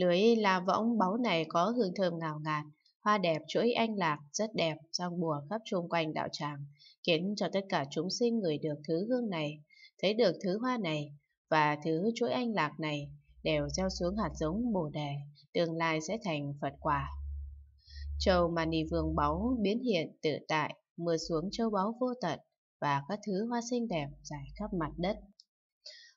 Lưới là võng báu này có hương thơm ngào ngạt, hoa đẹp chuỗi anh lạc rất đẹp trong bùa khắp chung quanh đạo tràng, khiến cho tất cả chúng sinh người được thứ hương này, thấy được thứ hoa này và thứ chuỗi anh lạc này đều gieo xuống hạt giống bồ đề, tương lai sẽ thành Phật quả. Châu Mani Vương báu biến hiện tự tại, mưa xuống châu báu vô tận và các thứ hoa xinh đẹp dài khắp mặt đất.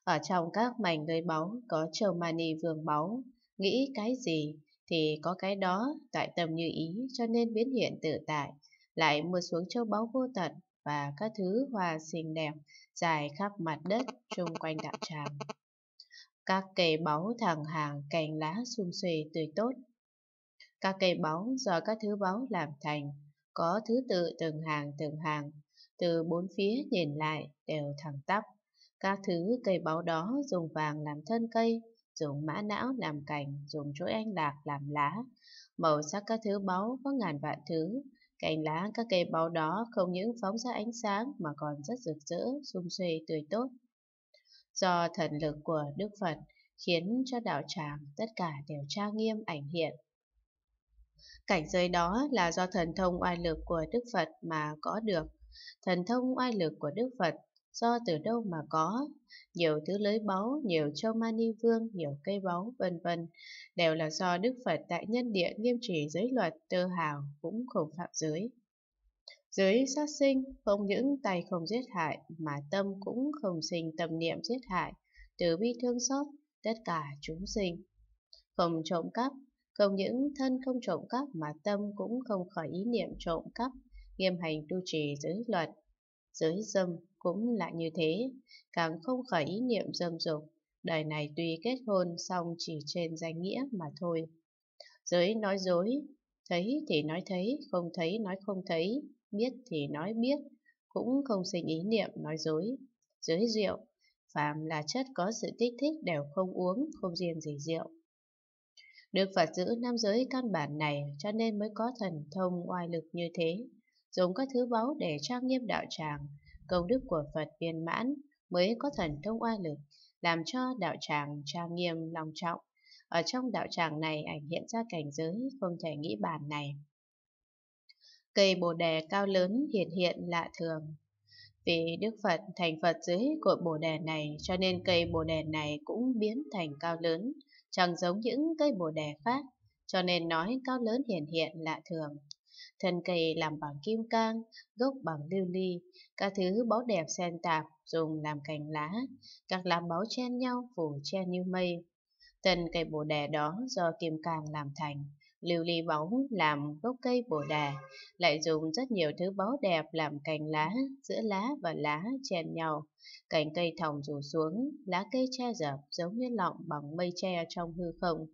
Ở trong các mảnh lưới báu có châu Mani Vương báu, nghĩ cái gì thì có cái đó tại tầm như ý cho nên biến hiện tự tại, lại mưa xuống châu báu vô tận và các thứ hoa xinh đẹp dài khắp mặt đất chung quanh đạo tràng. Các cây báu thẳng hàng cành lá sum xuê tươi tốt. Các cây báu do các thứ báu làm thành, có thứ tự từng hàng từng hàng, từ bốn phía nhìn lại đều thẳng tắp. Các thứ cây báu đó dùng vàng làm thân cây, dùng mã não làm cành, dùng chuỗi anh lạc làm lá. Màu sắc các thứ báu có ngàn vạn thứ, cành lá các cây báu đó không những phóng ra ánh sáng mà còn rất rực rỡ, xung suê tươi tốt. Do thần lực của Đức Phật khiến cho đạo tràng tất cả đều trang nghiêm ảnh hiện. Cảnh giới đó là do thần thông oai lực của Đức Phật mà có được. Thần thông oai lực của Đức Phật do từ đâu mà có. Nhiều thứ lưới báu, nhiều châu mani vương, nhiều cây báu, vân vân đều là do Đức Phật tại nhân địa nghiêm trì giới luật, tơ hào, cũng không phạm giới. Giới sát sinh, không những tay không giết hại, mà tâm cũng không sinh tâm niệm giết hại, từ bi thương xót, tất cả chúng sinh. Không trộm cắp, không những thân không trộm cắp mà tâm cũng không khỏi ý niệm trộm cắp, nghiêm hành tu trì giới luật. Giới dâm, cũng là như thế, càng không khởi ý niệm dâm dục. Đời này tuy kết hôn xong chỉ trên danh nghĩa mà thôi. Giới nói dối, thấy thì nói thấy, không thấy nói không thấy, biết thì nói biết, cũng không sinh ý niệm nói dối. Giới rượu, phàm là chất có sự kích thích đều không uống, không riêng gì rượu. được Phật giữ nam giới căn bản này cho nên mới có thần thông oai lực như thế, dùng các thứ báu để trang nghiêm đạo tràng, công đức của Phật viên mãn mới có thần thông oai lực, làm cho đạo tràng trang nghiêm long trọng. Ở trong đạo tràng này ảnh hiện ra cảnh giới không thể nghĩ bàn này. Cây bồ đề cao lớn hiện hiện lạ thường. Vì Đức Phật thành Phật dưới cội bồ đề này cho nên cây bồ đề này cũng biến thành cao lớn, chẳng giống những cây bồ đề khác, cho nên nói cao lớn hiện hiện lạ thường thân cây làm bằng kim cang, gốc bằng lưu ly, các thứ báu đẹp xen tạp dùng làm cành lá, các lá báu chen nhau phủ che như mây. Thân cây bồ đề đó do kim cang làm thành, lưu ly bóng làm gốc cây bồ đề, lại dùng rất nhiều thứ báu đẹp làm cành lá, giữa lá và lá chen nhau. Cành cây thòng rủ xuống, lá cây che dập giống như lọng bằng mây che trong hư không.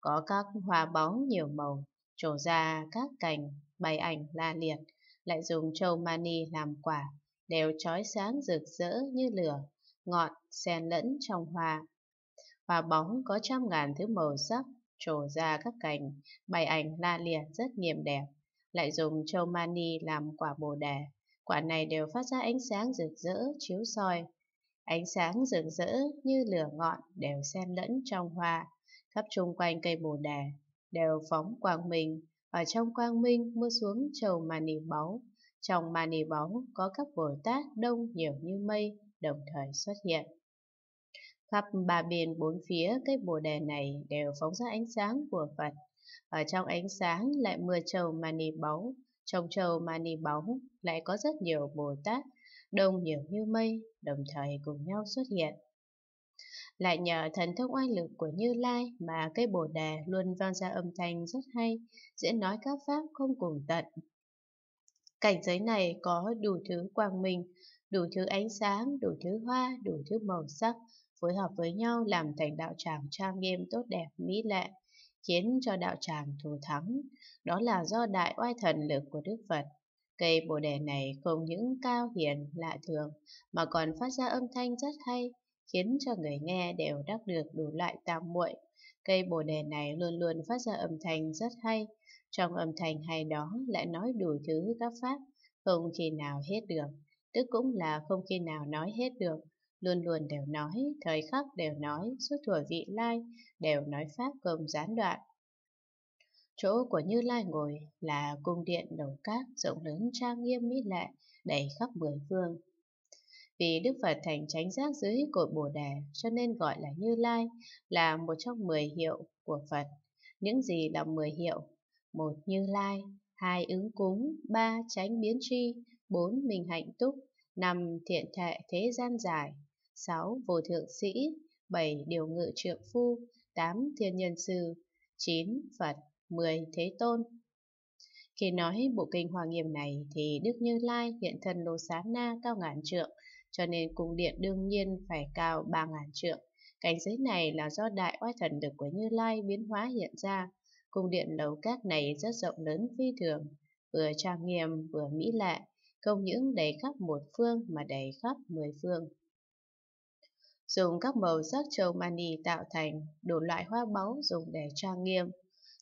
Có các hoa báu nhiều màu, trổ ra các cành, Máy ảnh la liệt, lại dùng châu mani làm quả, đều trói sáng rực rỡ như lửa, ngọn, xen lẫn trong hoa. Hoa bóng có trăm ngàn thứ màu sắc, trổ ra các cành, bày ảnh la liệt rất nghiêm đẹp, lại dùng châu mani làm quả bồ đề. Quả này đều phát ra ánh sáng rực rỡ, chiếu soi. Ánh sáng rực rỡ như lửa ngọn đều xen lẫn trong hoa, khắp chung quanh cây bồ đề, đều phóng quang minh, ở trong quang minh mưa xuống trầu màn nỉ báu. Trong màn nỉ báu có các Bồ Tát đông nhiều như mây đồng thời xuất hiện. Khắp ba biển bốn phía cái bồ đề này đều phóng ra ánh sáng của Phật. Ở trong ánh sáng lại mưa trầu mani báu, trong trầu mani báu lại có rất nhiều Bồ Tát, đông nhiều như mây, đồng thời cùng nhau xuất hiện. Lại nhờ thần thông oai lực của Như Lai mà cây bồ đề luôn vang ra âm thanh rất hay, diễn nói các pháp không cùng tận. Cảnh giới này có đủ thứ quang minh, đủ thứ ánh sáng, đủ thứ hoa, đủ thứ màu sắc, phối hợp với nhau làm thành đạo tràng trang nghiêm tốt đẹp, mỹ lệ, khiến cho đạo tràng thù thắng. Đó là do đại oai thần lực của Đức Phật. Cây bồ đề này không những cao hiền, lạ thường, mà còn phát ra âm thanh rất hay, khiến cho người nghe đều đắc được đủ loại tam muội. Cây bồ đề này luôn luôn phát ra âm thanh rất hay, trong âm thanh hay đó lại nói đủ thứ các pháp, không khi nào hết được, tức cũng là không khi nào nói hết được, luôn luôn đều nói, thời khắc đều nói, suốt thuở vị lai, đều nói pháp không gián đoạn. Chỗ của Như Lai ngồi là cung điện đầu cát rộng lớn trang nghiêm mỹ lệ, đầy khắp mười phương, vì Đức Phật thành chánh giác dưới cội Bồ Đề cho nên gọi là Như Lai là một trong mười hiệu của Phật. Những gì là mười hiệu? một Như Lai, hai Ứng cúng, ba Chánh biến tri, bốn minh hạnh túc, năm Thiện thệ thế gian dài, sáu Vô thượng sĩ, bảy Điều ngự trượng phu, tám Thiên nhân sư, chín Phật, mười Thế tôn. Khi nói bộ kinh Hoa Nghiêm này thì Đức Như Lai hiện thân Lô Sán Na cao ngàn trượng, cho nên cung điện đương nhiên phải cao 3.000 trượng. Cảnh giới này là do đại oai thần lực của Như Lai biến hóa hiện ra. Cung điện lầu các này rất rộng lớn phi thường, vừa trang nghiêm vừa mỹ lệ, không những đầy khắp một phương mà đầy khắp mười phương. Dùng các màu sắc châu mani tạo thành đủ loại hoa báu dùng để trang nghiêm.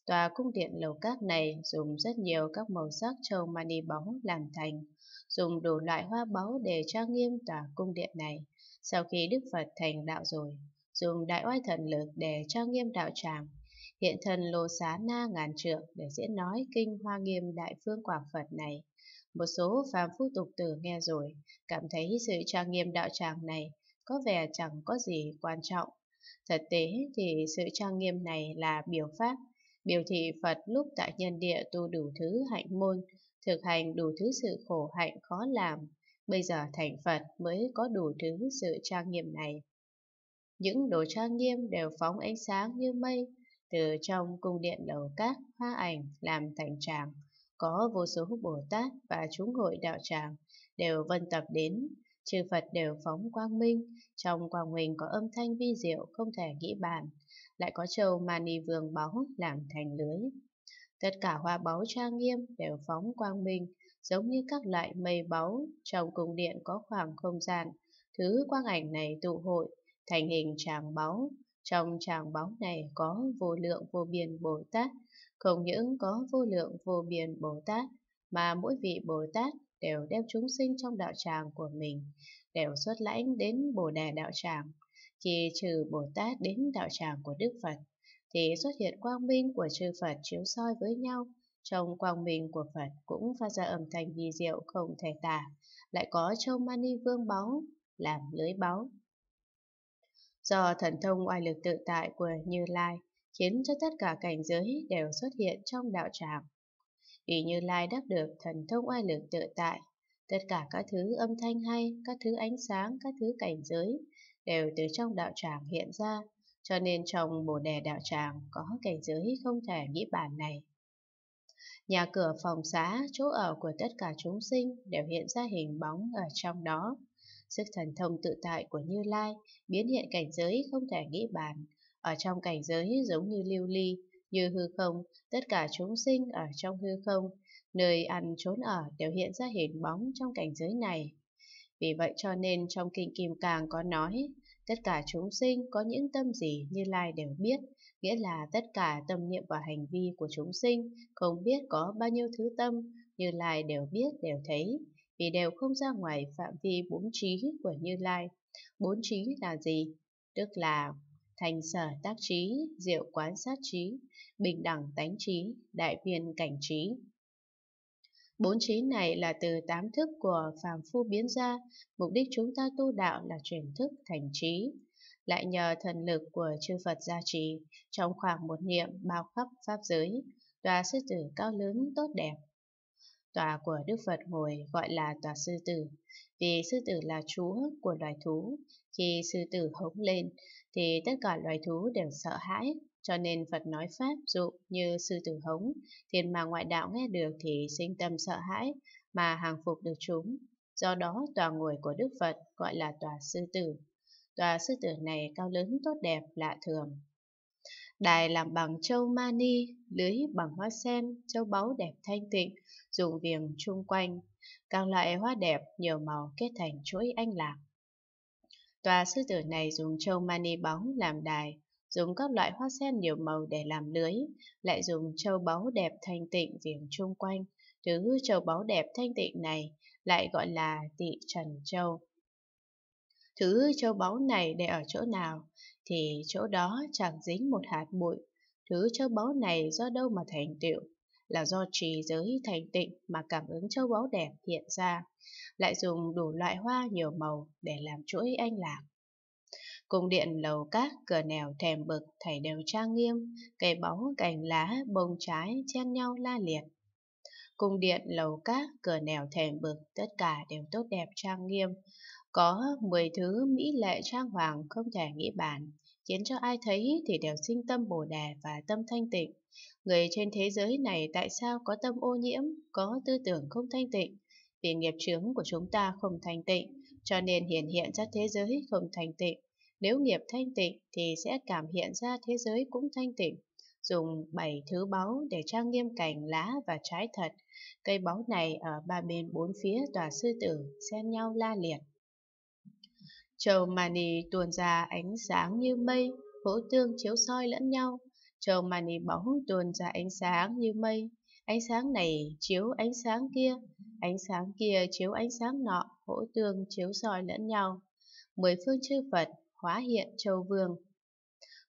Tòa cung điện lầu các này dùng rất nhiều các màu sắc châu mani báu làm thành dùng đủ loại hoa báu để trang nghiêm tòa cung điện này. Sau khi Đức Phật thành đạo rồi, dùng đại oai thần lực để trang nghiêm đạo tràng, hiện thần lô xá na ngàn trượng để diễn nói kinh hoa nghiêm đại phương quả Phật này. Một số phàm phu tục tử nghe rồi, cảm thấy sự trang nghiêm đạo tràng này có vẻ chẳng có gì quan trọng. Thật tế thì sự trang nghiêm này là biểu pháp, biểu thị Phật lúc tại nhân địa tu đủ thứ hạnh môn, thực hành đủ thứ sự khổ hạnh khó làm, bây giờ thành Phật mới có đủ thứ sự trang nghiêm này. Những đồ trang nghiêm đều phóng ánh sáng như mây, từ trong cung điện lầu cát hoa ảnh làm thành tràng, có vô số Bồ Tát và chúng hội đạo tràng đều vân tập đến, chư Phật đều phóng quang minh, trong quang minh có âm thanh vi diệu không thể nghĩ bàn, lại có châu Mani Vương báu làm thành lưới. Tất cả hoa báu trang nghiêm đều phóng quang minh, giống như các loại mây báu trong cung điện có khoảng không gian. Thứ quang ảnh này tụ hội, thành hình tràng báu. Trong tràng báu này có vô lượng vô biên Bồ Tát, không những có vô lượng vô biên Bồ Tát, mà mỗi vị Bồ Tát đều đem chúng sinh trong đạo tràng của mình, đều xuất lãnh đến Bồ Đà đạo tràng, khi trừ Bồ Tát đến đạo tràng của Đức Phật thì xuất hiện quang minh của chư Phật chiếu soi với nhau. Trong quang minh của Phật cũng phát ra âm thanh vi diệu không thể tả, lại có châu mani vương báu, làm lưới báu. Do thần thông oai lực tự tại của Như Lai, khiến cho tất cả cảnh giới đều xuất hiện trong đạo tràng. Vì Như Lai đắc được thần thông oai lực tự tại, tất cả các thứ âm thanh hay, các thứ ánh sáng, các thứ cảnh giới đều từ trong đạo tràng hiện ra, cho nên trong bồ đề đạo tràng có cảnh giới không thể nghĩ bàn này. Nhà cửa phòng xá, chỗ ở của tất cả chúng sinh đều hiện ra hình bóng ở trong đó. Sức thần thông tự tại của Như Lai biến hiện cảnh giới không thể nghĩ bàn. Ở trong cảnh giới giống như lưu ly, như hư không, tất cả chúng sinh ở trong hư không, nơi ăn trốn ở đều hiện ra hình bóng trong cảnh giới này. Vì vậy cho nên trong Kinh Kim Càng có nói, Tất cả chúng sinh có những tâm gì Như Lai đều biết, nghĩa là tất cả tâm niệm và hành vi của chúng sinh không biết có bao nhiêu thứ tâm, Như Lai đều biết, đều thấy, vì đều không ra ngoài phạm vi bốn trí của Như Lai. Bốn trí là gì? Tức là thành sở tác trí, diệu quán sát trí, bình đẳng tánh trí, đại viên cảnh trí. Bốn trí này là từ tám thức của phàm phu biến ra, mục đích chúng ta tu đạo là chuyển thức thành trí. Lại nhờ thần lực của chư Phật gia trì, trong khoảng một niệm bao khắp Pháp giới, tòa sư tử cao lớn tốt đẹp. Tòa của Đức Phật ngồi gọi là tòa sư tử, vì sư tử là chúa của loài thú. Khi sư tử hống lên, thì tất cả loài thú đều sợ hãi, cho nên Phật nói Pháp dụ như sư tử hống, thiên mà ngoại đạo nghe được thì sinh tâm sợ hãi mà hàng phục được chúng. Do đó tòa ngồi của Đức Phật gọi là tòa sư tử. Tòa sư tử này cao lớn tốt đẹp lạ thường. Đài làm bằng châu mani, lưới bằng hoa sen, châu báu đẹp thanh tịnh, dùng viền chung quanh. Các loại hoa đẹp nhiều màu kết thành chuỗi anh lạc. Tòa sư tử này dùng châu mani bóng làm đài, dùng các loại hoa sen nhiều màu để làm lưới, lại dùng châu báu đẹp thanh tịnh viền chung quanh. Thứ châu báu đẹp thanh tịnh này lại gọi là tị trần châu. Thứ châu báu này để ở chỗ nào thì chỗ đó chẳng dính một hạt bụi. Thứ châu báu này do đâu mà thành tựu? Là do trì giới thành tịnh mà cảm ứng châu báu đẹp hiện ra. Lại dùng đủ loại hoa nhiều màu để làm chuỗi anh lạc Cung điện lầu các cửa nẻo thèm bực thảy đều trang nghiêm, cây báu cành lá bông trái chen nhau la liệt. Cung điện lầu các cửa nẻo thèm bực tất cả đều tốt đẹp trang nghiêm. Có 10 thứ mỹ lệ trang hoàng không thể nghĩ bàn, khiến cho ai thấy thì đều sinh tâm bồ đề và tâm thanh tịnh. Người trên thế giới này tại sao có tâm ô nhiễm, có tư tưởng không thanh tịnh? Vì nghiệp chướng của chúng ta không thanh tịnh, cho nên hiện hiện ra thế giới không thanh tịnh. Nếu nghiệp thanh tịnh thì sẽ cảm hiện ra thế giới cũng thanh tịnh. Dùng bảy thứ báu để trang nghiêm cành lá và trái thật. Cây báu này ở ba bên bốn phía tòa sư tử, xen nhau la liệt. Trầu mani tuôn ra ánh sáng như mây, hỗ tương chiếu soi lẫn nhau. Trầu mani bóng tuôn ra ánh sáng như mây, ánh sáng này chiếu ánh sáng kia, ánh sáng kia chiếu ánh sáng nọ, hỗ tương chiếu soi lẫn nhau. Mười phương chư Phật hóa hiện châu vương.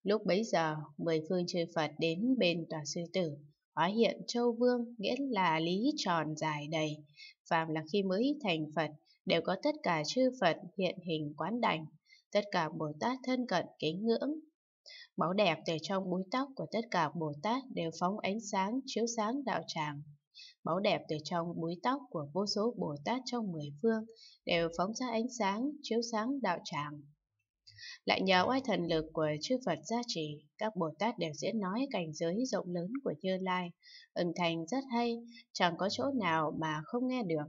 Lúc bấy giờ, mười phương chư Phật đến bên tòa sư tử, hóa hiện châu vương nghĩa là lý tròn dài đầy. Phàm là khi mới thành Phật, đều có tất cả chư Phật hiện hình quán đảnh, tất cả Bồ Tát thân cận kính ngưỡng. Máu đẹp từ trong búi tóc của tất cả Bồ Tát đều phóng ánh sáng chiếu sáng đạo tràng. Máu đẹp từ trong búi tóc của vô số Bồ Tát trong mười phương đều phóng ra ánh sáng chiếu sáng đạo tràng. Lại nhờ oai thần lực của chư Phật gia trì, các Bồ Tát đều diễn nói cảnh giới rộng lớn của Như Lai, âm thanh rất hay, chẳng có chỗ nào mà không nghe được.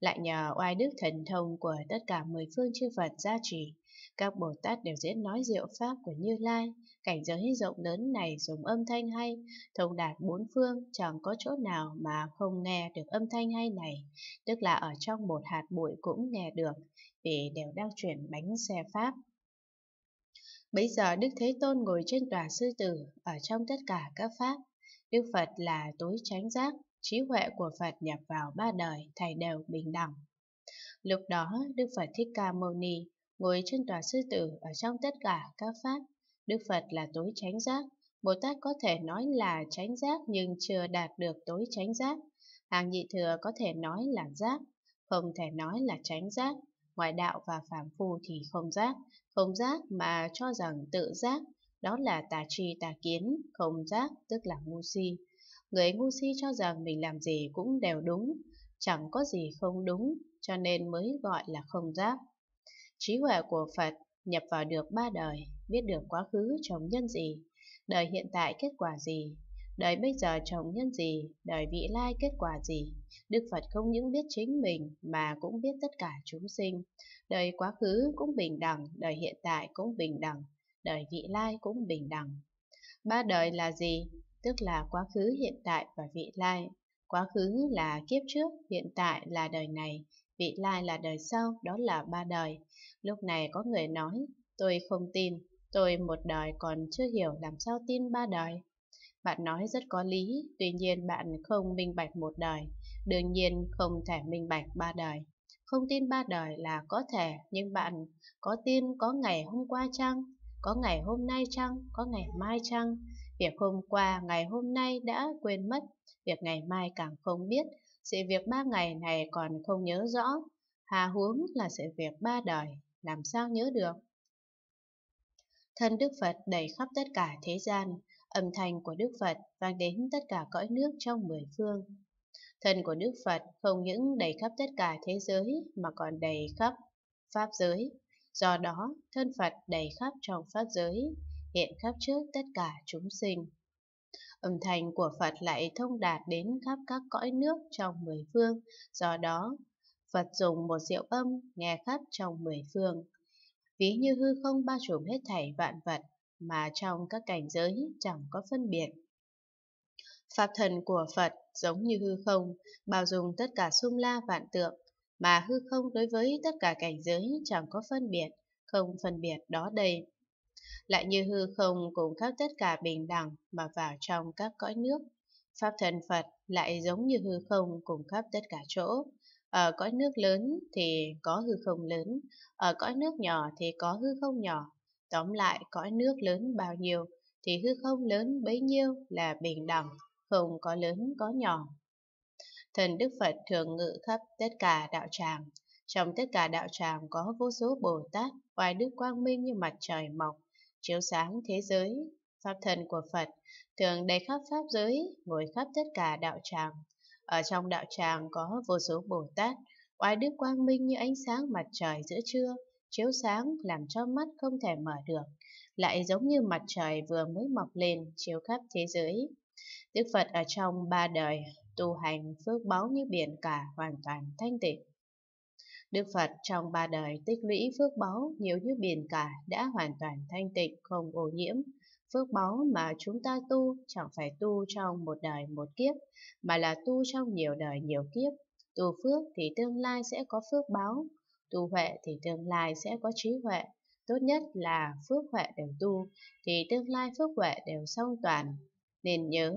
Lại nhờ oai đức thần thông của tất cả mười phương chư Phật gia trì, các Bồ Tát đều diễn nói diệu pháp của Như Lai, cảnh giới rộng lớn này dùng âm thanh hay, thông đạt bốn phương, chẳng có chỗ nào mà không nghe được âm thanh hay này, tức là ở trong một hạt bụi cũng nghe được, vì đều đang chuyển bánh xe Pháp. Bây giờ Đức Thế Tôn ngồi trên tòa sư tử ở trong tất cả các pháp. Đức Phật là tối tránh giác, trí huệ của Phật nhập vào ba đời thầy đều bình đẳng. Lúc đó, Đức Phật Thích Ca Mâu Ni ngồi trên tòa sư tử ở trong tất cả các pháp. Đức Phật là tối tránh giác, Bồ Tát có thể nói là tránh giác nhưng chưa đạt được tối tránh giác. Hàng nhị thừa có thể nói là giác, không thể nói là tránh giác ngoại đạo và phàm phu thì không giác, không giác mà cho rằng tự giác, đó là tà tri tà kiến, không giác tức là ngu si. Người ngu si cho rằng mình làm gì cũng đều đúng, chẳng có gì không đúng, cho nên mới gọi là không giác. Trí huệ của Phật nhập vào được ba đời, biết được quá khứ trồng nhân gì, đời hiện tại kết quả gì, Đời bây giờ trồng nhân gì, đời vị lai kết quả gì. Đức Phật không những biết chính mình mà cũng biết tất cả chúng sinh. Đời quá khứ cũng bình đẳng, đời hiện tại cũng bình đẳng, đời vị lai cũng bình đẳng. Ba đời là gì? Tức là quá khứ, hiện tại và vị lai. Quá khứ là kiếp trước, hiện tại là đời này, vị lai là đời sau, đó là ba đời. Lúc này có người nói, tôi không tin, tôi một đời còn chưa hiểu làm sao tin ba đời. Bạn nói rất có lý, tuy nhiên bạn không minh bạch một đời, đương nhiên không thể minh bạch ba đời. Không tin ba đời là có thể, nhưng bạn có tin có ngày hôm qua chăng? Có ngày hôm nay chăng? Có ngày mai chăng? Việc hôm qua, ngày hôm nay đã quên mất, việc ngày mai càng không biết, sự việc ba ngày này còn không nhớ rõ. Hà huống là sự việc ba đời, làm sao nhớ được? Thân Đức Phật đầy khắp tất cả thế gian, âm thanh của Đức Phật vang đến tất cả cõi nước trong mười phương. Thân của Đức Phật không những đầy khắp tất cả thế giới mà còn đầy khắp Pháp giới. Do đó, thân Phật đầy khắp trong Pháp giới, hiện khắp trước tất cả chúng sinh. Âm thanh của Phật lại thông đạt đến khắp các cõi nước trong mười phương, do đó Phật dùng một diệu âm nghe khắp trong mười phương. Ví như hư không bao trùm hết thảy vạn vật, mà trong các cảnh giới chẳng có phân biệt. Pháp thần của Phật giống như hư không, bao dung tất cả sung la vạn tượng, mà hư không đối với tất cả cảnh giới chẳng có phân biệt, không phân biệt đó đây. Lại như hư không cùng khắp tất cả bình đẳng mà vào trong các cõi nước. Pháp thần Phật lại giống như hư không cùng khắp tất cả chỗ. Ở cõi nước lớn thì có hư không lớn, ở cõi nước nhỏ thì có hư không nhỏ, Tóm lại, cõi nước lớn bao nhiêu thì hư không lớn bấy nhiêu là bình đẳng, không có lớn có nhỏ. Thần Đức Phật thường ngự khắp tất cả đạo tràng. Trong tất cả đạo tràng có vô số Bồ Tát, hoài đức quang minh như mặt trời mọc, chiếu sáng thế giới. Pháp thần của Phật thường đầy khắp Pháp giới, ngồi khắp tất cả đạo tràng. Ở trong đạo tràng có vô số Bồ Tát, hoài đức quang minh như ánh sáng mặt trời giữa trưa, chiếu sáng làm cho mắt không thể mở được, lại giống như mặt trời vừa mới mọc lên chiếu khắp thế giới. Đức Phật ở trong ba đời, tu hành phước báo như biển cả hoàn toàn thanh tịnh. Đức Phật trong ba đời tích lũy phước báo nhiều như biển cả đã hoàn toàn thanh tịnh, không ô nhiễm. Phước báo mà chúng ta tu chẳng phải tu trong một đời một kiếp, mà là tu trong nhiều đời nhiều kiếp. Tu phước thì tương lai sẽ có phước báo, tu huệ thì tương lai sẽ có trí huệ, tốt nhất là phước huệ đều tu, thì tương lai phước huệ đều song toàn. Nên nhớ,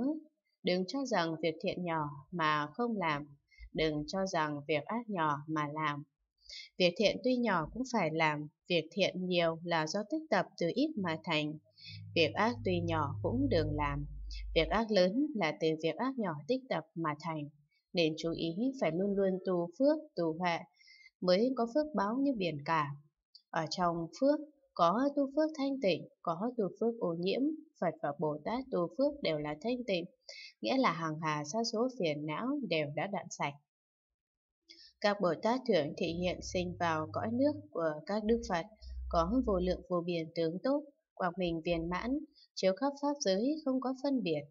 đừng cho rằng việc thiện nhỏ mà không làm, đừng cho rằng việc ác nhỏ mà làm. Việc thiện tuy nhỏ cũng phải làm, việc thiện nhiều là do tích tập từ ít mà thành. Việc ác tuy nhỏ cũng đừng làm, việc ác lớn là từ việc ác nhỏ tích tập mà thành. Nên chú ý phải luôn luôn tu phước, tu huệ, mới có phước báo như biển cả. Ở trong phước, có tu phước thanh tịnh, có tu phước ô nhiễm, Phật và Bồ Tát tu phước đều là thanh tịnh, nghĩa là hàng hà sa số phiền não đều đã đạn sạch. Các Bồ Tát thường thị hiện sinh vào cõi nước của các Đức Phật, có vô lượng vô biên tướng tốt, quảng mình viên mãn, chiếu khắp pháp giới không có phân biệt.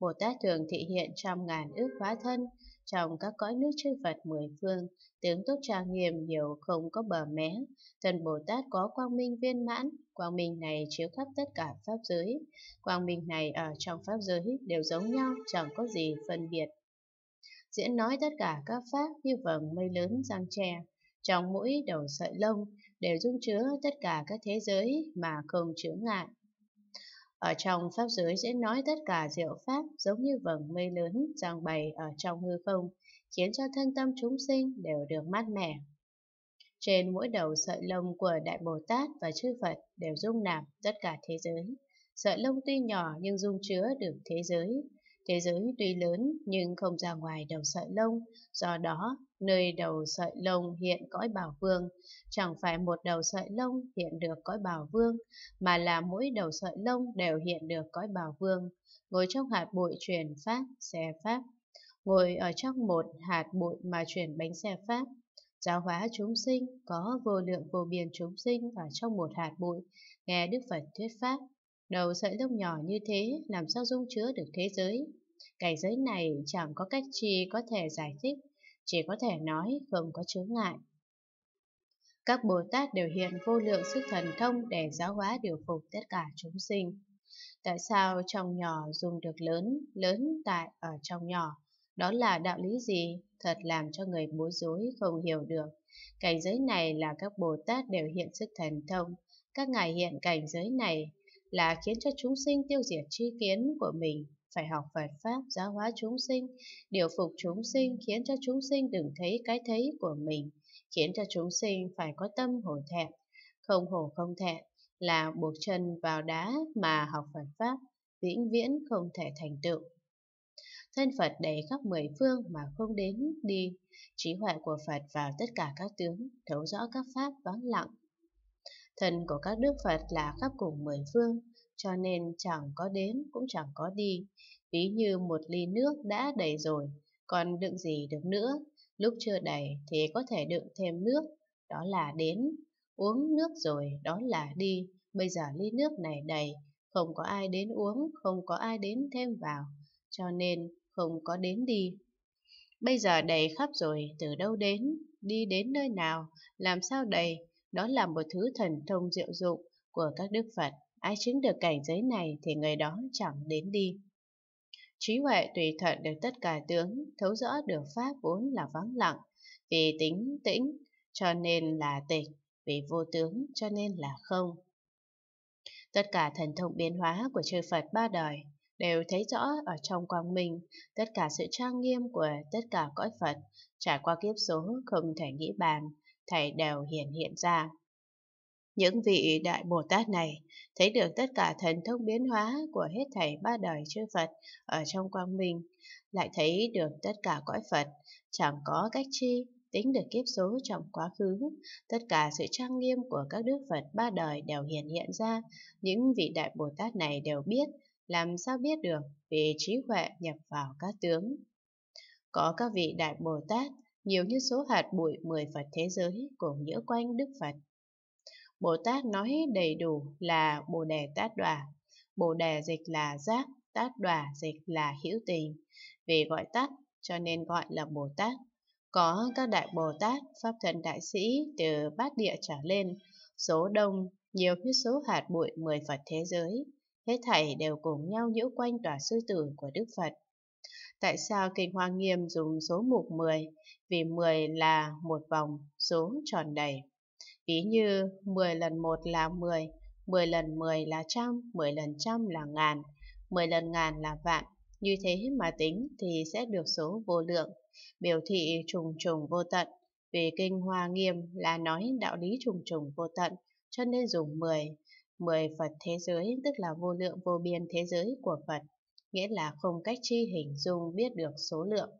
Bồ Tát thường thị hiện trăm ngàn ước hóa thân, trong các cõi nước chư Phật mười phương, tiếng tốt trang nghiêm nhiều không có bờ mé. Thần Bồ Tát có quang minh viên mãn, quang minh này chiếu khắp tất cả Pháp giới. Quang minh này ở trong Pháp giới đều giống nhau, chẳng có gì phân biệt. Diễn nói tất cả các Pháp như vầng mây lớn giang tre, trong mũi đầu sợi lông đều dung chứa tất cả các thế giới mà không chướng ngại. Ở trong pháp giới sẽ nói tất cả diệu pháp giống như vầng mây lớn giang bày ở trong hư không, khiến cho thân tâm chúng sinh đều được mát mẻ. Trên mỗi đầu sợi lông của Đại Bồ Tát và chư Phật đều dung nạp tất cả thế giới. Sợi lông tuy nhỏ nhưng dung chứa được thế giới, Thế giới tuy lớn nhưng không ra ngoài đầu sợi lông, do đó nơi đầu sợi lông hiện cõi bảo vương, chẳng phải một đầu sợi lông hiện được cõi bảo vương, mà là mỗi đầu sợi lông đều hiện được cõi bảo vương, ngồi trong hạt bụi truyền pháp, xe pháp, ngồi ở trong một hạt bụi mà truyền bánh xe pháp. Giáo hóa chúng sinh có vô lượng vô biên chúng sinh ở trong một hạt bụi, nghe Đức Phật thuyết pháp Đầu sợi lông nhỏ như thế làm sao dung chứa được thế giới. Cảnh giới này chẳng có cách chi có thể giải thích, chỉ có thể nói không có chướng ngại. Các Bồ Tát đều hiện vô lượng sức thần thông để giáo hóa điều phục tất cả chúng sinh. Tại sao trong nhỏ dùng được lớn, lớn tại ở trong nhỏ? Đó là đạo lý gì? Thật làm cho người bối rối không hiểu được. Cảnh giới này là các Bồ Tát đều hiện sức thần thông. Các ngài hiện cảnh giới này là khiến cho chúng sinh tiêu diệt chi kiến của mình, phải học Phật Pháp giáo hóa chúng sinh, điều phục chúng sinh khiến cho chúng sinh đừng thấy cái thấy của mình, khiến cho chúng sinh phải có tâm hổ thẹn, không hổ không thẹn là buộc chân vào đá mà học Phật Pháp, vĩnh viễn không thể thành tựu. Thân Phật đầy khắp mười phương mà không đến đi, trí huệ của Phật vào tất cả các tướng, thấu rõ các pháp vắng lặng, Thân của các đức Phật là khắp cùng mười phương, cho nên chẳng có đến cũng chẳng có đi. Ví như một ly nước đã đầy rồi, còn đựng gì được nữa. Lúc chưa đầy thì có thể đựng thêm nước, đó là đến. Uống nước rồi, đó là đi. Bây giờ ly nước này đầy, không có ai đến uống, không có ai đến thêm vào, cho nên không có đến đi. Bây giờ đầy khắp rồi, từ đâu đến, đi đến nơi nào, làm sao đầy, đó là một thứ thần thông diệu dụng của các đức Phật. Ai chứng được cảnh giới này thì người đó chẳng đến đi. Trí huệ tùy thuận được tất cả tướng, thấu rõ được Pháp vốn là vắng lặng, vì tính tĩnh cho nên là tịch, vì vô tướng cho nên là không. Tất cả thần thông biến hóa của chư Phật ba đời đều thấy rõ ở trong quang minh, tất cả sự trang nghiêm của tất cả cõi Phật trải qua kiếp số không thể nghĩ bàn, thầy đều hiện hiện ra. Những vị Đại Bồ Tát này thấy được tất cả thần thông biến hóa của hết thầy ba đời chư Phật ở trong quang minh, lại thấy được tất cả cõi Phật, chẳng có cách chi tính được kiếp số trong quá khứ, tất cả sự trang nghiêm của các đức Phật ba đời đều hiện hiện ra, những vị Đại Bồ Tát này đều biết, làm sao biết được vì trí huệ nhập vào các tướng. Có các vị Đại Bồ Tát nhiều như số hạt bụi mười Phật thế giới cùng nhiễu quanh Đức Phật. Bồ Tát nói đầy đủ là Bồ Đề Tát Đòa, Bồ Đề dịch là giác, Tát Đòa dịch là hữu tình, vì gọi Tát cho nên gọi là Bồ Tát. Có các đại Bồ Tát, Pháp Thần Đại Sĩ từ bát địa trở lên, số đông, nhiều như số hạt bụi mười Phật thế giới, hết thảy đều cùng nhau nhiễu quanh tòa sư tử của Đức Phật Tại sao kinh hoa nghiêm dùng số mục 10? Vì 10 là một vòng, số tròn đầy. Ví như 10 lần 1 là 10, 10 lần 10 là trăm, 10 lần trăm là ngàn, 10 lần ngàn là vạn. Như thế mà tính thì sẽ được số vô lượng, biểu thị trùng trùng vô tận. Vì kinh hoa nghiêm là nói đạo lý trùng trùng vô tận, cho nên dùng 10. 10 Phật thế giới tức là vô lượng vô biên thế giới của Phật nghĩa là không cách chi hình dung biết được số lượng.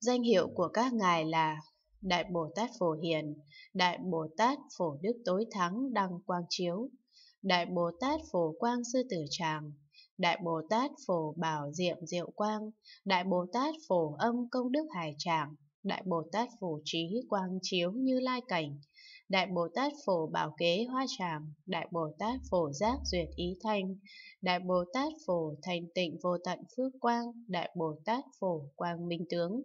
Danh hiệu của các ngài là Đại Bồ Tát Phổ Hiền, Đại Bồ Tát Phổ Đức Tối Thắng Đăng Quang Chiếu, Đại Bồ Tát Phổ Quang Sư Tử Tràng, Đại Bồ Tát Phổ Bảo Diệm Diệu Quang, Đại Bồ Tát Phổ Âm Công Đức Hải Tràng, Đại Bồ Tát Phổ Trí Quang Chiếu Như Lai Cảnh, Đại Bồ Tát Phổ Bảo Kế Hoa Tràng, Đại Bồ Tát Phổ Giác Duyệt Ý Thanh, Đại Bồ Tát Phổ Thành Tịnh Vô Tận Phước Quang, Đại Bồ Tát Phổ Quang Minh Tướng.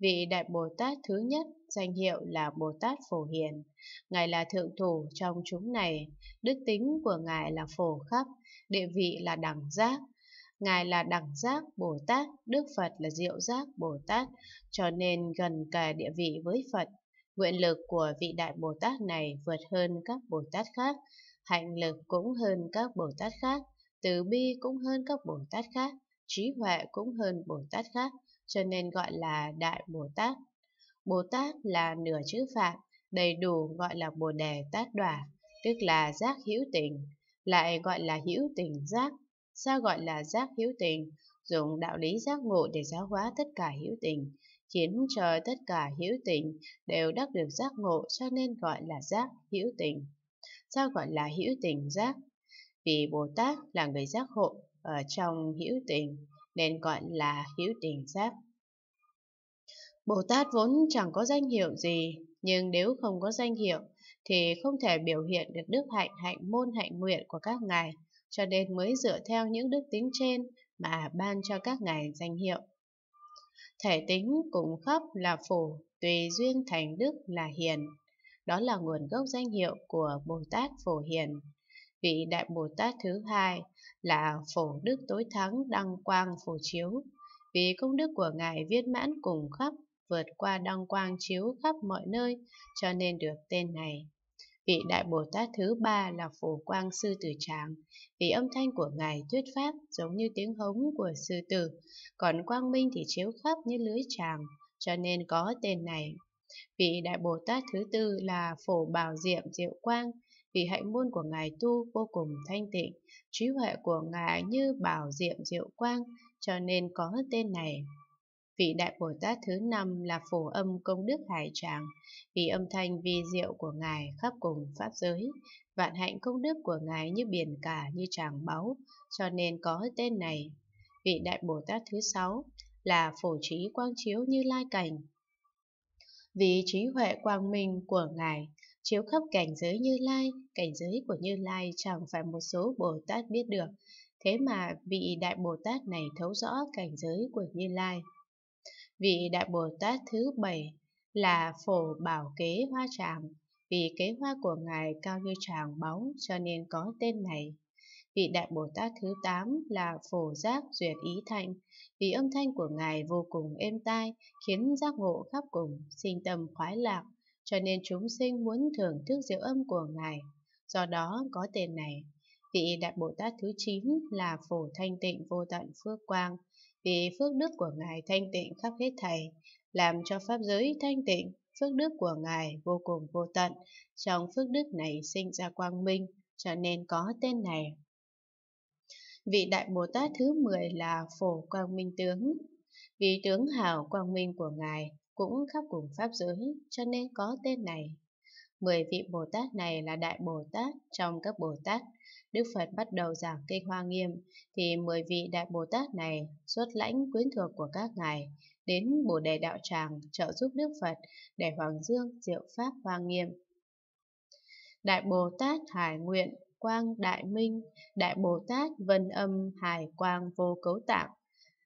Vị Đại Bồ Tát thứ nhất, danh hiệu là Bồ Tát Phổ Hiền. Ngài là thượng thủ trong chúng này, đức tính của Ngài là phổ khắp, địa vị là đẳng giác, Ngài là đẳng giác Bồ Tát, Đức Phật là diệu giác Bồ Tát, cho nên gần cả địa vị với Phật Nguyện lực của vị Đại Bồ Tát này vượt hơn các Bồ Tát khác, hạnh lực cũng hơn các Bồ Tát khác, từ bi cũng hơn các Bồ Tát khác, trí huệ cũng hơn Bồ Tát khác, cho nên gọi là Đại Bồ Tát. Bồ Tát là nửa chữ Phạm, đầy đủ gọi là Bồ Đề Tát Đỏa, tức là giác hữu tình, lại gọi là hữu tình giác. Sao gọi là giác hữu tình? Dùng đạo lý giác ngộ để giáo hóa tất cả hữu tình khiến cho tất cả hữu tình đều đắc được giác ngộ cho nên gọi là giác hữu tình. Sao gọi là hữu tình giác? Vì Bồ Tát là người giác hộ ở trong hữu tình nên gọi là hữu tình giác. Bồ Tát vốn chẳng có danh hiệu gì, nhưng nếu không có danh hiệu thì không thể biểu hiện được đức hạnh hạnh môn hạnh nguyện của các ngài, cho nên mới dựa theo những đức tính trên mà ban cho các ngài danh hiệu. Thể tính cùng khắp là phổ, tùy duyên thành đức là hiền. Đó là nguồn gốc danh hiệu của Bồ Tát Phổ Hiền. Vị Đại Bồ Tát thứ hai là Phổ Đức Tối Thắng Đăng Quang Phổ Chiếu. Vì công đức của Ngài viên mãn cùng khắp, vượt qua đăng quang chiếu khắp mọi nơi, cho nên được tên này. Vị Đại Bồ Tát thứ ba là Phổ Quang Sư Tử Tràng, vì âm thanh của Ngài thuyết pháp giống như tiếng hống của sư tử, còn quang minh thì chiếu khắp như lưới tràng, cho nên có tên này. Vị Đại Bồ Tát thứ tư là Phổ Bảo Diệm Diệu Quang, vì hạnh môn của Ngài tu vô cùng thanh tịnh, trí huệ của Ngài như Bảo Diệm Diệu Quang, cho nên có tên này. Vị Đại Bồ Tát thứ năm là phổ âm công đức hải tràng, vì âm thanh vi diệu của Ngài khắp cùng Pháp giới, vạn hạnh công đức của Ngài như biển cả như tràng báu, cho nên có tên này. Vị Đại Bồ Tát thứ sáu là phổ trí quang chiếu như lai cảnh. Vì trí huệ quang minh của Ngài chiếu khắp cảnh giới như lai, cảnh giới của như lai chẳng phải một số Bồ Tát biết được, thế mà vị Đại Bồ Tát này thấu rõ cảnh giới của như lai. Vị Đại Bồ Tát thứ bảy là Phổ Bảo Kế Hoa Tràng, vì kế hoa của Ngài cao như tràng báu cho nên có tên này. Vị Đại Bồ Tát thứ tám là Phổ Giác Duyệt Ý Thanh, vì âm thanh của Ngài vô cùng êm tai, khiến giác ngộ khắp cùng, sinh tâm khoái lạc, cho nên chúng sinh muốn thưởng thức diệu âm của Ngài, do đó có tên này. Vị Đại Bồ Tát thứ chín là Phổ Thanh Tịnh Vô Tận Phước Quang, vì phước đức của Ngài thanh tịnh khắp hết thảy, làm cho Pháp giới thanh tịnh, phước đức của Ngài vô cùng vô tận, trong phước đức này sinh ra quang minh, cho nên có tên này. Vị Đại Bồ Tát thứ 10 là Phổ Quang Minh Tướng. Vì tướng hào quang minh của Ngài cũng khắp cùng Pháp giới, cho nên có tên này. Mười vị Bồ Tát này là Đại Bồ Tát trong các Bồ Tát. Đức Phật bắt đầu giảng kinh Hoa Nghiêm, thì mười vị Đại Bồ Tát này xuất lãnh quyến thuộc của các ngài, đến Bồ Đề Đạo Tràng trợ giúp Đức Phật để Hoàng Dương diệu Pháp Hoa Nghiêm. Đại Bồ Tát Hải Nguyện Quang Đại Minh, Đại Bồ Tát Vân Âm Hải Quang Vô Cấu Tạng,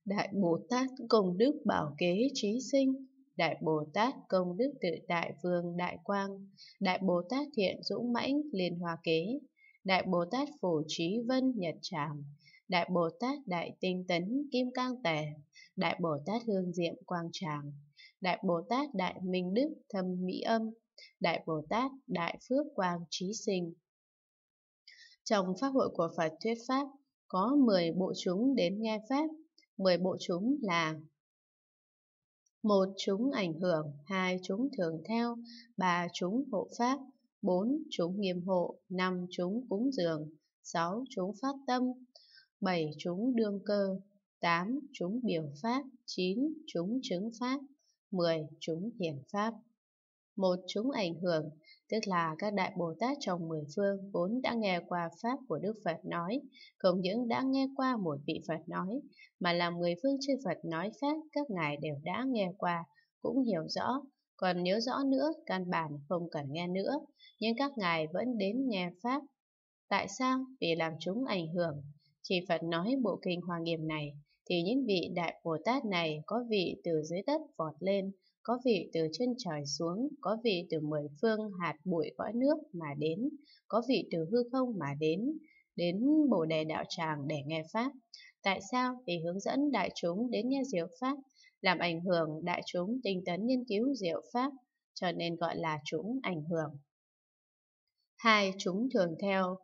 Đại Bồ Tát Công Đức Bảo Kế Trí Sinh, Đại Bồ Tát Công Đức Tự Tại Vương Đại Quang, Đại Bồ Tát Thiện Dũng Mãnh Liên Hoa Kế, Đại Bồ Tát Phổ Trí Vân Nhật Tràng, Đại Bồ Tát Đại Tinh Tấn Kim Cang Tề, Đại Bồ Tát Hương Diệm Quang Tràng, Đại Bồ Tát Đại Minh Đức Thâm Mỹ Âm, Đại Bồ Tát Đại Phước Quang Trí Sinh. Trong pháp hội của Phật thuyết pháp, có 10 bộ chúng đến nghe pháp, 10 bộ chúng là một chúng ảnh hưởng, hai chúng thường theo, ba chúng hộ pháp, bốn chúng nghiêm hộ, năm chúng cúng dường, sáu chúng phát tâm, bảy chúng đương cơ, tám chúng biểu pháp, chín chúng chứng pháp, mười chúng hiển pháp một chúng ảnh hưởng, tức là các đại Bồ Tát trong mười phương vốn đã nghe qua Pháp của Đức Phật nói, không những đã nghe qua một vị Phật nói, mà là mười phương chư Phật nói Pháp các ngài đều đã nghe qua, cũng hiểu rõ, còn nếu rõ nữa, căn bản không cần nghe nữa, nhưng các ngài vẫn đến nghe Pháp. Tại sao? Vì làm chúng ảnh hưởng. Chỉ Phật nói bộ kinh hoàng Nghiêm này, thì những vị Đại Bồ Tát này có vị từ dưới đất vọt lên, có vị từ chân trời xuống, có vị từ mười phương hạt bụi cõi nước mà đến, có vị từ hư không mà đến, đến Bồ Đề Đạo Tràng để nghe Pháp. Tại sao? Vì hướng dẫn đại chúng đến nghe diệu Pháp, làm ảnh hưởng đại chúng tinh tấn nghiên cứu diệu Pháp, cho nên gọi là chúng ảnh hưởng. Hai, chúng thường theo,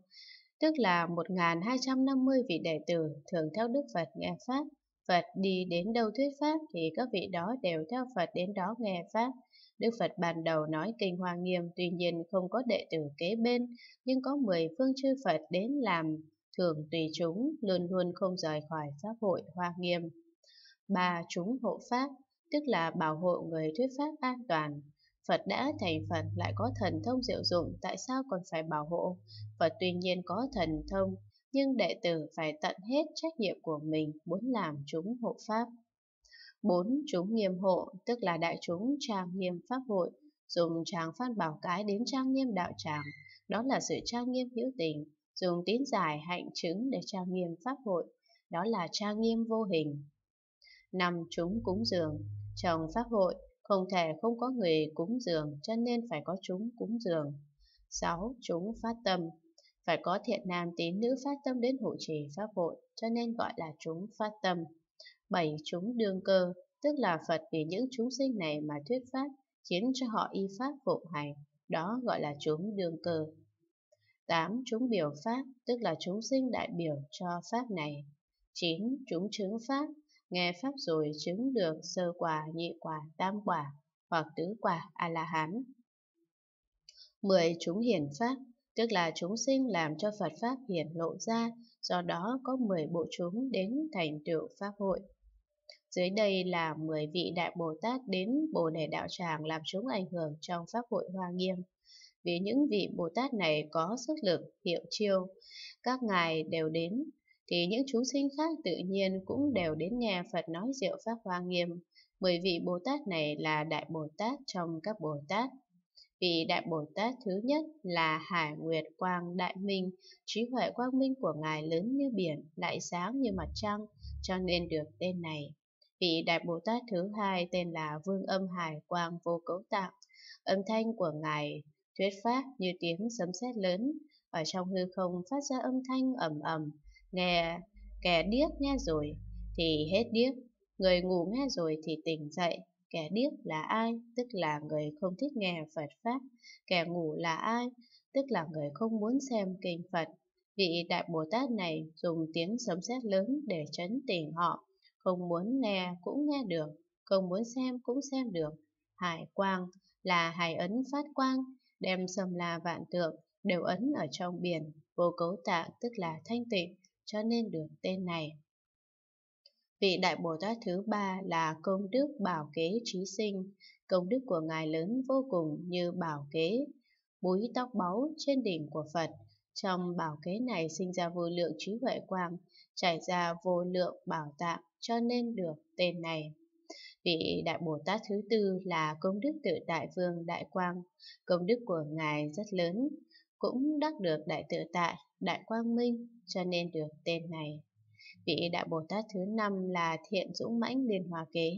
tức là 1.250 vị đệ tử thường theo Đức Phật nghe Pháp Phật đi đến đâu thuyết pháp thì các vị đó đều theo Phật đến đó nghe pháp. Đức Phật ban đầu nói kinh Hoa Nghiêm tuy nhiên không có đệ tử kế bên, nhưng có mười phương chư Phật đến làm thường tùy chúng, luôn luôn không rời khỏi pháp hội Hoa Nghiêm. Ba chúng hộ pháp, tức là bảo hộ người thuyết pháp an toàn. Phật đã thành Phật lại có thần thông diệu dụng, tại sao còn phải bảo hộ? Phật tuy nhiên có thần thông, nhưng đệ tử phải tận hết trách nhiệm của mình muốn làm chúng hộ pháp. 4. Chúng nghiêm hộ, tức là đại chúng trang nghiêm pháp hội, dùng trang phát bảo cái đến trang nghiêm đạo tràng, đó là sự trang nghiêm hữu tình, dùng tín giải hạnh chứng để trang nghiêm pháp hội, đó là trang nghiêm vô hình. 5. Chúng cúng dường, trong pháp hội, không thể không có người cúng dường cho nên phải có chúng cúng dường. 6. Chúng phát tâm, phải có thiện nam tín nữ phát tâm đến hộ trì pháp hội, cho nên gọi là chúng phát tâm. bảy Chúng đương cơ, tức là Phật vì những chúng sinh này mà thuyết pháp, khiến cho họ y pháp phụng hành, đó gọi là chúng đương cơ. tám Chúng biểu pháp, tức là chúng sinh đại biểu cho pháp này. chín Chúng chứng pháp, nghe pháp rồi chứng được sơ quả, nhị quả, tam quả, hoặc tứ quả A-la-hán. 10. Chúng hiển pháp, tức là chúng sinh làm cho Phật Pháp hiển lộ ra, do đó có 10 bộ chúng đến thành tựu Pháp hội. Dưới đây là 10 vị Đại Bồ Tát đến Bồ Đề Đạo Tràng làm chúng ảnh hưởng trong Pháp hội Hoa Nghiêm. Vì những vị Bồ Tát này có sức lực, hiệu chiêu, các ngài đều đến, thì những chúng sinh khác tự nhiên cũng đều đến nghe Phật nói diệu Pháp Hoa Nghiêm. Mười vị Bồ Tát này là Đại Bồ Tát trong các Bồ Tát, vì Đại Bồ Tát thứ nhất là Hải Nguyệt Quang Đại Minh, trí huệ quang minh của Ngài lớn như biển, đại sáng như mặt trăng, cho nên được tên này. Vị Đại Bồ Tát thứ hai tên là Vương Âm Hải Quang Vô Cấu Tạng, âm thanh của Ngài thuyết pháp như tiếng sấm sét lớn, ở trong hư không phát ra âm thanh ầm ầm, nghe kẻ điếc nghe rồi thì hết điếc, người ngủ nghe rồi thì tỉnh dậy, Kẻ điếc là ai? Tức là người không thích nghe Phật Pháp. Kẻ ngủ là ai? Tức là người không muốn xem kinh Phật. Vị Đại Bồ Tát này dùng tiếng sấm sét lớn để chấn tỉnh họ. Không muốn nghe cũng nghe được, không muốn xem cũng xem được. Hải quang là hải ấn phát quang, đem sầm là vạn tượng, đều ấn ở trong biển, vô cấu tạng tức là thanh tịnh, cho nên được tên này. Vị Đại Bồ Tát thứ ba là công đức bảo kế trí sinh, công đức của Ngài lớn vô cùng như bảo kế, búi tóc báu trên đỉnh của Phật. Trong bảo kế này sinh ra vô lượng trí huệ quang, trải ra vô lượng bảo tạng cho nên được tên này. Vị Đại Bồ Tát thứ tư là công đức tự Đại Vương Đại Quang, công đức của Ngài rất lớn, cũng đắc được Đại Tự Tại, Đại Quang Minh cho nên được tên này. Vị Đại Bồ Tát thứ năm là thiện dũng mãnh liên hòa kế.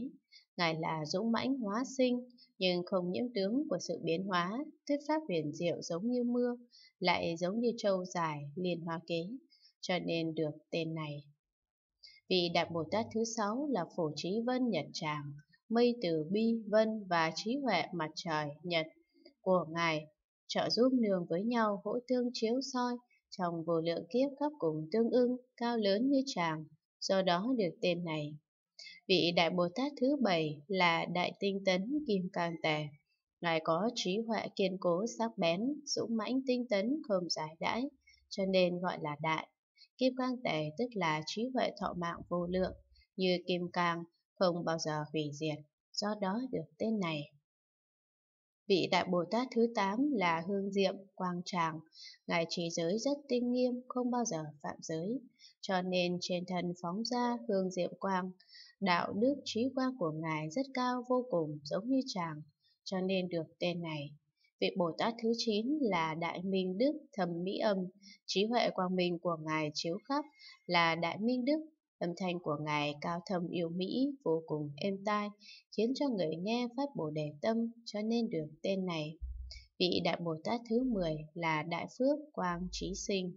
Ngài là dũng mãnh hóa sinh, nhưng không nhiễm tướng của sự biến hóa, thuyết pháp huyền diệu giống như mưa, lại giống như trâu dài liên hoa kế, cho nên được tên này. Vị Đại Bồ Tát thứ sáu là Phổ Trí Vân Nhật Tràng, mây từ bi, vân và trí huệ mặt trời, nhật của Ngài, trợ giúp nương với nhau hỗ tương chiếu soi, trong vô lượng kiếp khắp cùng tương ưng, cao lớn như chàng, do đó được tên này. Vị Đại Bồ Tát thứ bảy là Đại Tinh Tấn Kim Cang Tề. Ngài có trí huệ kiên cố sắc bén, dũng mãnh tinh tấn không giải đãi, cho nên gọi là Đại. Kim Cang Tề tức là trí huệ thọ mạng vô lượng, như Kim Cang, không bao giờ hủy diệt, do đó được tên này. Vị Đại Bồ Tát thứ 8 là Hương Diệm, Quang Tràng. Ngài trì giới rất tinh nghiêm, không bao giờ phạm giới. Cho nên trên thân phóng ra Hương Diệm Quang, đạo đức trí quang của Ngài rất cao vô cùng giống như Tràng, cho nên được tên này. Vị Bồ Tát thứ 9 là Đại Minh Đức Thầm Mỹ Âm, trí huệ quang minh của Ngài chiếu khắp là Đại Minh Đức Âm thanh của ngài cao thâm yêu mỹ, vô cùng êm tai, khiến cho người nghe phát bồ đề tâm, cho nên được tên này. Vị Đại Bồ Tát thứ 10 là Đại Phước Quang Trí Sinh.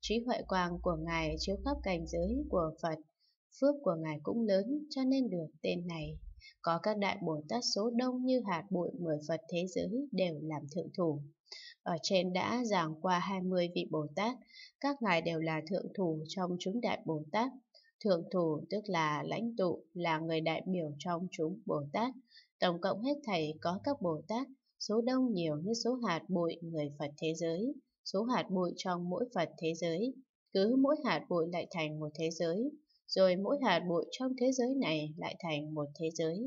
Trí huệ quang của ngài chiếu khắp cảnh giới của Phật. Phước của ngài cũng lớn, cho nên được tên này. Có các đại Bồ Tát số đông như hạt bụi mười Phật thế giới đều làm thượng thủ. Ở trên đã giảng qua 20 vị Bồ Tát, các ngài đều là thượng thủ trong chúng đại Bồ Tát, Thượng thủ tức là lãnh tụ, là người đại biểu trong chúng Bồ Tát. Tổng cộng hết thầy có các Bồ Tát, số đông nhiều như số hạt bụi người Phật thế giới, số hạt bụi trong mỗi Phật thế giới. Cứ mỗi hạt bụi lại thành một thế giới, rồi mỗi hạt bụi trong thế giới này lại thành một thế giới.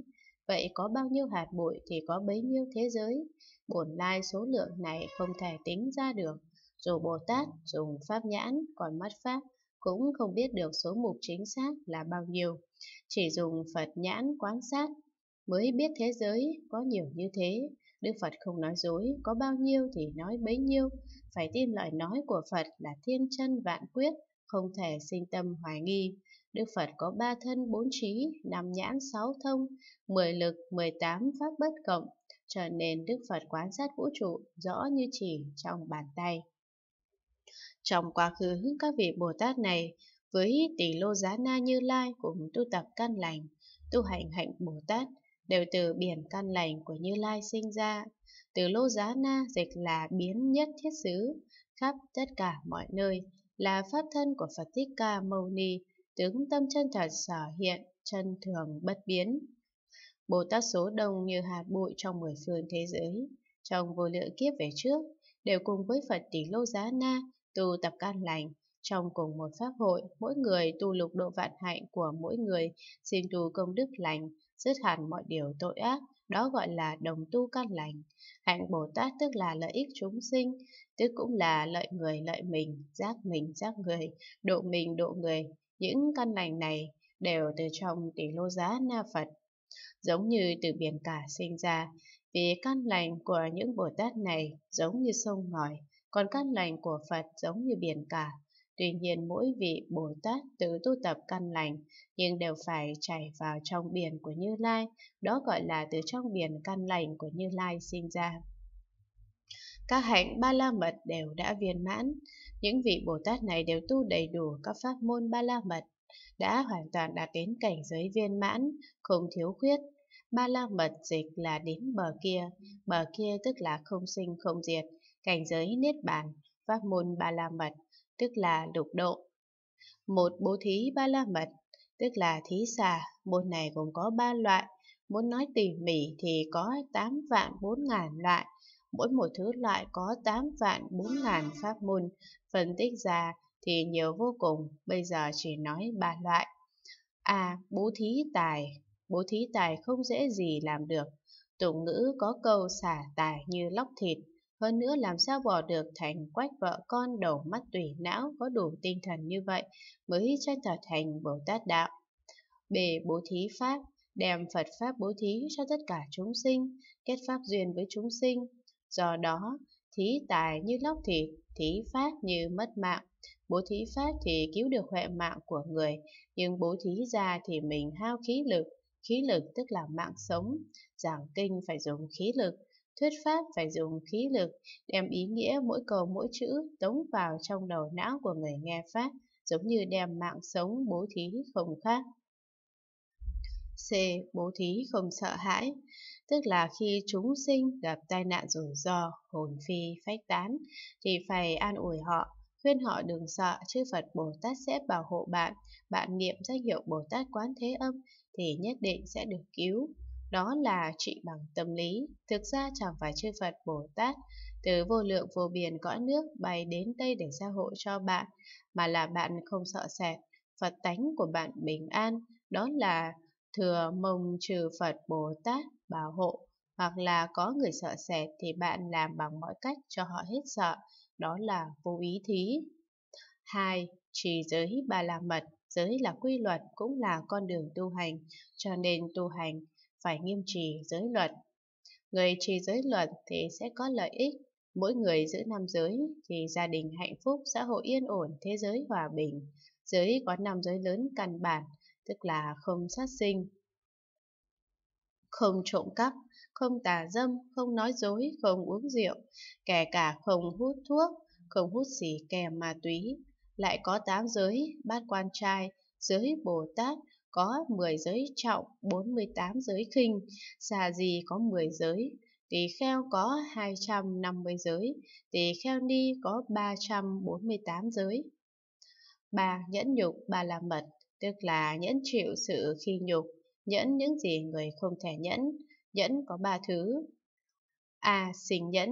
Vậy có bao nhiêu hạt bụi thì có bấy nhiêu thế giới. Bổn lai số lượng này không thể tính ra được. Dù Bồ Tát dùng pháp nhãn, còn mất pháp cũng không biết được số mục chính xác là bao nhiêu, chỉ dùng Phật nhãn quan sát mới biết thế giới có nhiều như thế. Đức Phật không nói dối, có bao nhiêu thì nói bấy nhiêu, phải tin lời nói của Phật là thiên chân vạn quyết, không thể sinh tâm hoài nghi. Đức Phật có ba thân bốn trí, năm nhãn sáu thông, mười lực mười tám pháp bất cộng, trở nên Đức Phật quan sát vũ trụ rõ như chỉ trong bàn tay. Trong quá khứ, các vị Bồ Tát này với tỷ lô giá na như lai cùng tu tập căn lành, tu hành hạnh Bồ Tát đều từ biển căn lành của Như Lai sinh ra. Từ lô giá na dịch là biến nhất thiết xứ, khắp tất cả mọi nơi, là pháp thân của Phật Thích Ca Mâu Ni, tướng tâm chân thật sở hiện, chân thường bất biến. Bồ Tát số đông như hạt bụi trong mười phương thế giới, trong vô lượng kiếp về trước, đều cùng với Phật tỷ lô giá na tu tập căn lành. Trong cùng một pháp hội, mỗi người tu lục độ vạn hạnh của mỗi người, xin tu công đức lành, dứt hẳn mọi điều tội ác, đó gọi là đồng tu căn lành. Hạnh Bồ Tát tức là lợi ích chúng sinh, tức cũng là lợi người lợi mình, giác mình giác người, độ mình độ người. Những căn lành này đều từ trong tỷ lô giá Na Phật, giống như từ biển cả sinh ra, vì căn lành của những Bồ Tát này giống như sông ngòi, còn căn lành của Phật giống như biển cả. Tuy nhiên mỗi vị Bồ Tát tự tu tập căn lành, nhưng đều phải chảy vào trong biển của Như Lai, đó gọi là từ trong biển căn lành của Như Lai sinh ra. Các hạnh ba la mật đều đã viên mãn, những vị Bồ Tát này đều tu đầy đủ các pháp môn ba la mật, đã hoàn toàn đạt đến cảnh giới viên mãn, không thiếu khuyết. Ba la mật dịch là đến bờ kia, bờ kia tức là không sinh không diệt, cảnh giới niết bàn, pháp môn ba la mật, tức là lục độ. Một bố thí ba la mật, tức là thí xà, môn này gồm có ba loại, muốn nói tỉ mỉ thì có tám vạn bốn ngàn loại, mỗi một thứ loại có tám vạn bốn ngàn pháp môn, phân tích ra thì nhiều vô cùng, bây giờ chỉ nói ba loại. A. À, bố thí tài Bố thí tài không dễ gì làm được. Tục ngữ có câu xả tài như lóc thịt, hơn nữa làm sao bỏ được thành quách vợ con đầu mắt tủy não có đủ tinh thần như vậy mới chân thật thành Bồ Tát Đạo. Bề bố thí Pháp, đem Phật Pháp bố thí cho tất cả chúng sinh, kết Pháp duyên với chúng sinh. Do đó, thí tài như lóc thịt, thí Pháp như mất mạng. Bố thí Pháp thì cứu được huệ mạng của người, nhưng bố thí ra thì mình hao khí lực, khí lực tức là mạng sống, giảng kinh phải dùng khí lực, Thuyết pháp phải dùng khí lực, đem ý nghĩa mỗi câu mỗi chữ tống vào trong đầu não của người nghe Pháp, giống như đem mạng sống bố thí không khác. C. Bố thí không sợ hãi tức là khi chúng sinh gặp tai nạn rủi ro, hồn phi, phách tán, thì phải an ủi họ, khuyên họ đừng sợ chư Phật Bồ Tát sẽ bảo hộ bạn, bạn niệm danh hiệu Bồ Tát Quán Thế Âm thì nhất định sẽ được cứu. Đó là trị bằng tâm lý, thực ra chẳng phải chư Phật Bồ Tát từ vô lượng vô biên cõi nước bay đến đây để gia hộ cho bạn, mà là bạn không sợ sệt, Phật tánh của bạn bình an, đó là thừa mông trừ Phật Bồ Tát bảo hộ, hoặc là có người sợ sệt thì bạn làm bằng mọi cách cho họ hết sợ, đó là vô ý thí. 2. Trì giới Ba la mật, giới là quy luật cũng là con đường tu hành, cho nên tu hành phải nghiêm trì giới luật. Người trì giới luật thì sẽ có lợi ích, mỗi người giữ năm giới thì gia đình hạnh phúc, xã hội yên ổn, thế giới hòa bình. Giới có năm giới lớn căn bản, tức là không sát sinh, không trộm cắp, không tà dâm, không nói dối, không uống rượu, kể cả không hút thuốc, không hút xì kèm ma túy. Lại có tám giới, bát quan trai, giới Bồ Tát, có 10 giới trọng, 48 giới khinh, xà gì có 10 giới, tỳ kheo có 250 giới, tỳ kheo ni có 348 giới. 3. Nhẫn nhục ba la mật, tức là nhẫn chịu sự khi nhục, nhẫn những gì người không thể nhẫn. Nhẫn có ba thứ. A. Sinh nhẫn,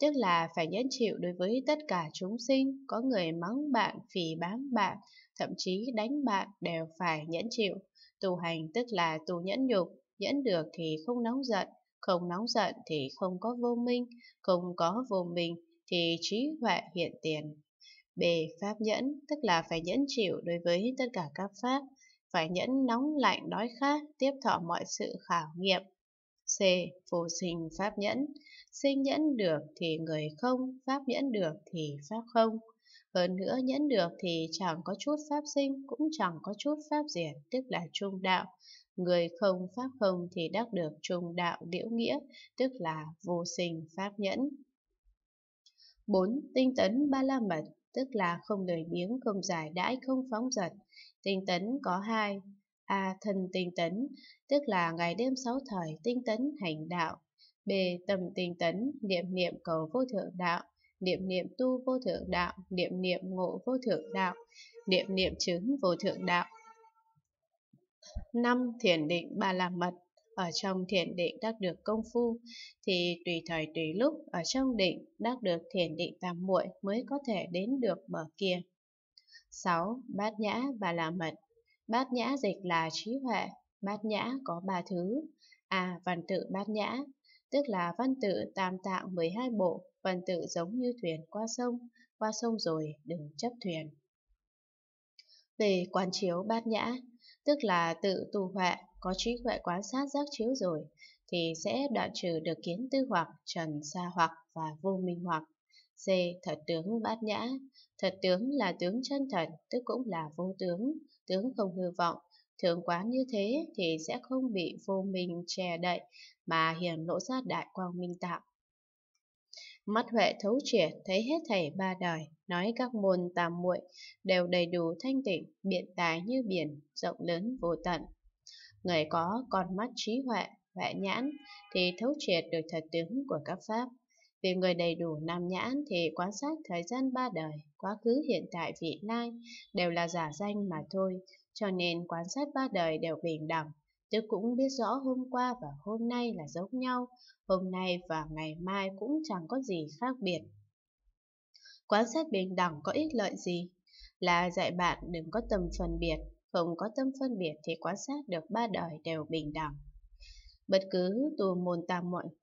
tức là phải nhẫn chịu đối với tất cả chúng sinh, có người mắng bạn, phỉ báng bạn, thậm chí đánh bạn đều phải nhẫn chịu. Tu hành tức là tu nhẫn nhục, nhẫn được thì không nóng giận, không nóng giận thì không có vô minh, không có vô minh thì trí huệ hiện tiền. B. Pháp nhẫn, tức là phải nhẫn chịu đối với tất cả các pháp, phải nhẫn nóng lạnh đói khát, tiếp thọ mọi sự khảo nghiệm. C. phù sinh pháp nhẫn, sinh nhẫn được thì người không, pháp nhẫn được thì pháp không. Hơn nữa nhẫn được thì chẳng có chút pháp sinh, cũng chẳng có chút pháp diệt, tức là trung đạo. Người không pháp không thì đắc được trung đạo liễu nghĩa, tức là vô sinh pháp nhẫn. 4. Tinh tấn ba la mật, tức là không lời biếng, không giải đãi, không phóng dật. Tinh tấn có hai. A. thân tinh tấn, tức là ngày đêm sáu thời tinh tấn hành đạo. B. tầm tinh tấn, niệm niệm cầu vô thượng đạo niệm niệm tu vô thượng đạo, niệm niệm ngộ vô thượng đạo, niệm niệm chứng vô thượng đạo. Năm Thiền định ba la mật Ở trong thiền định đắc được công phu, thì tùy thời tùy lúc ở trong định đắc được thiền định tam muội mới có thể đến được bờ kia. 6. Bát nhã ba la mật Bát nhã dịch là trí huệ, bát nhã có ba thứ. A. Văn tự bát nhã, tức là văn tự tam tạng 12 bộ, văn tự giống như thuyền qua sông, qua sông rồi đừng chấp thuyền. Về quán chiếu bát nhã, tức là tự tu huệ, có trí huệ quán sát giác chiếu rồi, thì sẽ đoạn trừ được kiến tư hoặc, trần xa hoặc và vô minh hoặc. C. Thật tướng bát nhã. Thật tướng là tướng chân thật, tức cũng là vô tướng, tướng không hư vọng, Thường quán như thế thì sẽ không bị vô minh che đậy mà hiển lộ ra đại quang minh tạo. Mắt huệ thấu triệt thấy hết thảy ba đời, nói các môn tam muội đều đầy đủ thanh tịnh, biện tài như biển, rộng lớn vô tận. Người có con mắt trí huệ, huệ nhãn thì thấu triệt được thật tướng của các pháp. Vì người đầy đủ nam nhãn thì quan sát thời gian ba đời, quá khứ hiện tại vị lai đều là giả danh mà thôi, cho nên quan sát ba đời đều bình đẳng. tôi cũng biết rõ hôm qua và hôm nay là giống nhau, hôm nay và ngày mai cũng chẳng có gì khác biệt. Quan sát bình đẳng có ích lợi gì? Là dạy bạn đừng có tầm phân biệt, không có tâm phân biệt thì quan sát được ba đời đều bình đẳng. Bất cứ tù môn tà muội